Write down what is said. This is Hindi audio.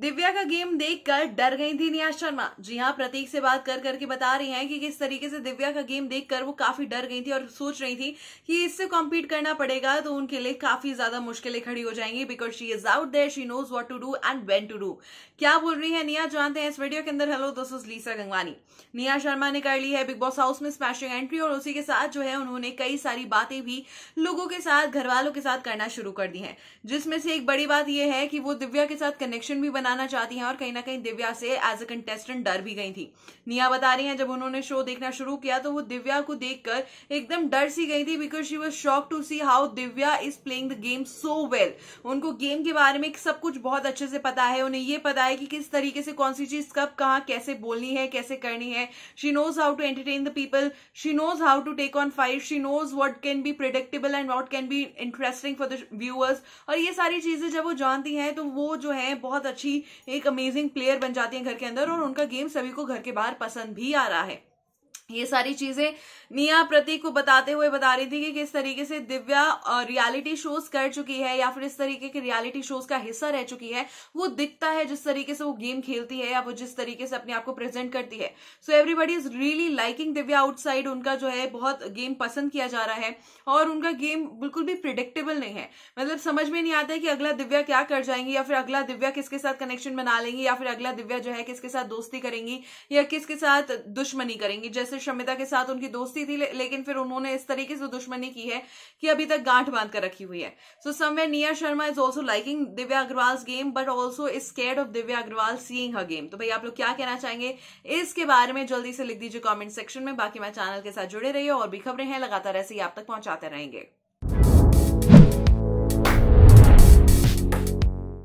दिव्या का गेम देखकर डर गई थी निया शर्मा जी हाँ प्रतीक से बात कर करके बता रही हैं कि किस तरीके से दिव्या का गेम देखकर वो काफी डर गई थी और सोच रही थी कि इससे कॉम्पीट करना पड़ेगा तो उनके लिए काफी ज्यादा मुश्किलें खड़ी हो जाएंगी because she is out there she knows what to do and when to do क्या बोल रही है निया जानते हैं इस वीडियो के अंदर hello this is Lisa Gangwani Nia Sharma ने कर ली है बिग बॉस हाउस में स्मैशिंग एंट्री और उसी के साथ जो है उन्होंने कई सारी बातें भी लोगों के साथ घर वालों के साथ करना शुरू कर दी है जिसमें से एक बड़ी बात यह है कि वो दिव्या के साथ कनेक्शन भी बनाना चाहती हैं और कहीं ना कहीं दिव्या से एज अ कंटेस्टेंट डर भी गई थी निया बता रही हैं जब उन्होंने शो देखना शुरू किया तो वो दिव्या को देखकर एकदम डर सी गई थी because she was shock to see how Divya is playing the game so well उनको गेम के बारे में सब कुछ बहुत अच्छे से पता है उन्हें ये पता है कि किस तरीके से कौन सी चीज कब कहाँ कैसे बोलनी है कैसे करनी है she knows how to entertain the people she knows how to take on fight she knows what can be predictable and what can be interesting for the viewers और ये सारी चीजें जब वो जानती हैं तो वो जो है बहुत अच्छी एक अमेजिंग प्लेयर बन जाती हैं घर के अंदर और उनका गेम सभी को घर के बाहर पसंद भी आ रहा है ये सारी चीजें निया प्रतीक को बताते हुए बता रही थी कि किस तरीके से दिव्या रियलिटी शोज कर चुकी है या फिर इस तरीके के रियलिटी शोज का हिस्सा रह चुकी है वो दिखता है जिस तरीके से वो गेम खेलती है या वो जिस तरीके से अपने आप को प्रेजेंट करती है so everybody is really liking Divya outside उनका जो है बहुत गेम पसंद किया जा रहा है और उनका गेम बिल्कुल भी प्रिडिक्टेबल नहीं है मतलब समझ में नहीं आता है कि अगला दिव्या क्या कर जाएंगी या फिर अगला दिव्या किसके साथ कनेक्शन बना लेंगी या फिर अगला दिव्या जो है किसके साथ दोस्ती करेंगी या किसके साथ दुश्मनी करेंगी जैसे से शमिता के साथ उनकी दोस्ती थी ले, लेकिन फिर उन्होंने इस तरीके से दुश्मनी की है कि अभी तक गांठ बांध कर रखी हुई है so somewhere Nia Sharma is also liking Divya Agarwal game but also is care of Divya Agarwal seeing her game तो भाई आप लोग क्या कहना चाहेंगे इसके बारे में जल्दी से लिख दीजिए कॉमेंट सेक्शन में बाकी मैं चैनल के साथ जुड़े रहिए और भी खबरें हैं लगातार ऐसे ही आप तक पहुंचाते रहेंगे